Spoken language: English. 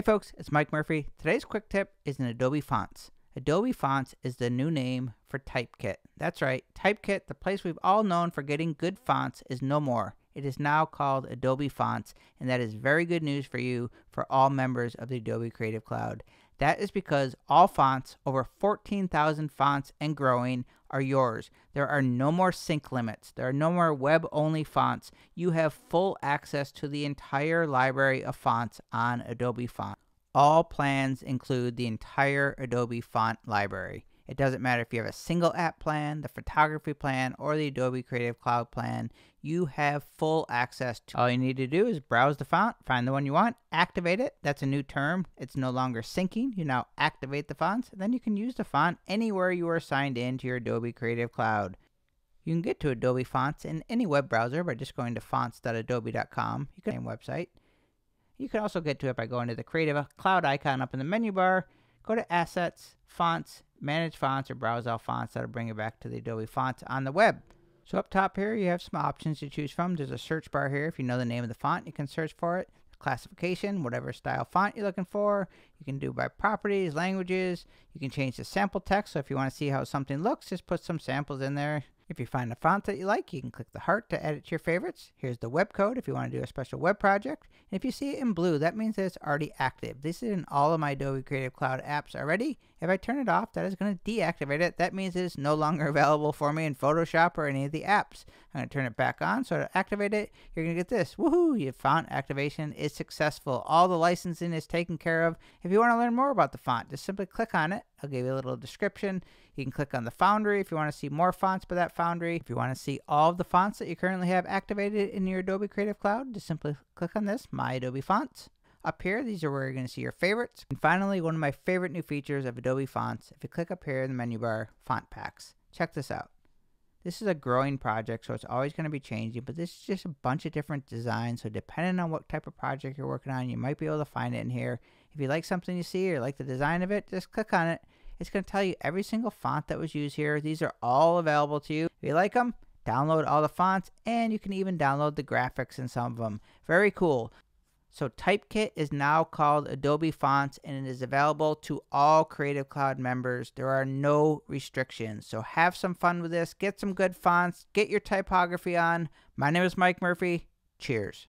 Hey folks, it's Mike Murphy. Today's quick tip is in Adobe Fonts. Adobe Fonts is the new name for Typekit. That's right, Typekit, the place we've all known for getting good fonts, is no more. It is now called Adobe Fonts, and that is very good news for you for all members of the Adobe Creative Cloud. That is because all fonts, over 14,000 fonts and growing, are yours. There are no more sync limits. There are no more web only fonts. You have full access to the entire library of fonts on Adobe Font. All plans include the entire Adobe Font library. It doesn't matter if you have a single app plan, the photography plan, or the Adobe Creative Cloud plan, you have full access to. All you need to do is browse the font, find the one you want, activate it. That's a new term. It's no longer syncing. You now activate the fonts, then you can use the font anywhere you are signed in to your Adobe Creative Cloud. You can get to Adobe Fonts in any web browser by just going to fonts.adobe.com. You can website. You can also get to it by going to the Creative Cloud icon up in the menu bar, go to Assets, Fonts, manage fonts, or browse all fonts that'll bring you back to the Adobe fonts on the web. So up top here, you have some options to choose from. There's a search bar here. If you know the name of the font, you can search for it, classification, whatever style font you're looking for. You can do by properties, languages. You can change the sample text. So if you want to see how something looks, just put some samples in there. If you find a font that you like, you can click the heart to add it to your favorites. Here's the web code if you want to do a special web project. And if you see it in blue, that means that it's already active. This is in all of my Adobe Creative Cloud apps already. If I turn it off, that is going to deactivate it. That means it is no longer available for me in Photoshop or any of the apps. I'm going to turn it back on. So to activate it, you're going to get this. Woohoo! Your font activation is successful. All the licensing is taken care of. If if you want to learn more about the font, just simply click on it. I'll give you a little description. You can click on the Foundry if you want to see more fonts by that Foundry. If you want to see all of the fonts that you currently have activated in your Adobe Creative Cloud, just simply click on this, My Adobe Fonts. Up here, these are where you're going to see your favorites. And finally, one of my favorite new features of Adobe Fonts, if you click up here in the menu bar, Font Packs. Check this out. This is a growing project, so it's always going to be changing, but this is just a bunch of different designs. So depending on what type of project you're working on, you might be able to find it in here. If you like something you see or like the design of it, just click on it. It's going to tell you every single font that was used here. These are all available to you. If you like them, download all the fonts, and you can even download the graphics in some of them. Very cool. So Typekit is now called Adobe Fonts and it is available to all Creative Cloud members. There are no restrictions. So have some fun with this, get some good fonts, get your typography on. My name is Mike Murphy. Cheers.